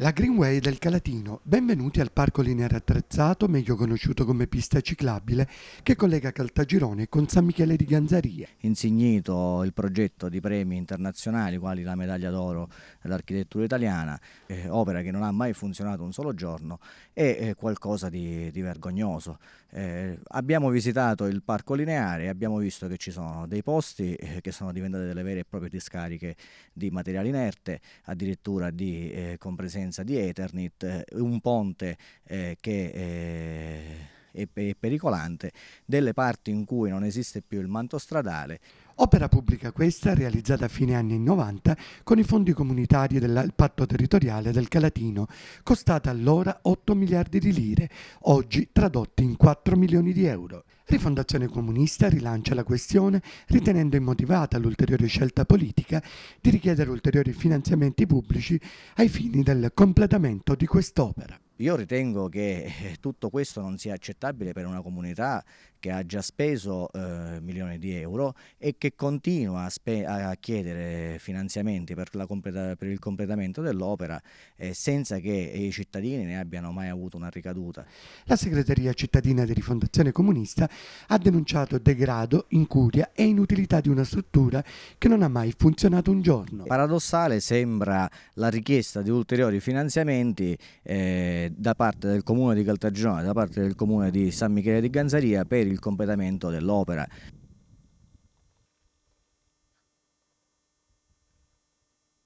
La Greenway del Calatino, benvenuti al parco lineare attrezzato, meglio conosciuto come pista ciclabile, che collega Caltagirone con San Michele di Ganzaria. Insignito il progetto di premi internazionali, quali la medaglia d'oro dell'architettura italiana, eh, opera che non ha mai funzionato un solo giorno, è eh, qualcosa di, di vergognoso. Eh, abbiamo visitato il parco lineare e abbiamo visto che ci sono dei posti eh, che sono diventate delle vere e proprie discariche di materiale inerte, addirittura di eh, compresenza presenza di Ethernet, eh, un ponte eh, che eh, e pericolante delle parti in cui non esiste più il manto stradale. Opera pubblica questa realizzata a fine anni 90 con i fondi comunitari del patto territoriale del Calatino, costata allora 8 miliardi di lire, oggi tradotti in 4 milioni di euro. Rifondazione Comunista rilancia la questione ritenendo immotivata l'ulteriore scelta politica di richiedere ulteriori finanziamenti pubblici ai fini del completamento di quest'opera. Io ritengo che eh, tutto questo non sia accettabile per una comunità che ha già speso eh, milioni di euro e che continua a, spe- a chiedere finanziamenti per, completa- per il completamento dell'opera eh, senza che i cittadini ne abbiano mai avuto una ricaduta. La segreteria cittadina di Rifondazione Comunista ha denunciato degrado, incuria e inutilità di una struttura che non ha mai funzionato un giorno. Paradossale sembra la richiesta di ulteriori finanziamenti eh, da parte del comune di Caltagirone, da parte del comune di San Michele di Ganzaria per il completamento dell'opera.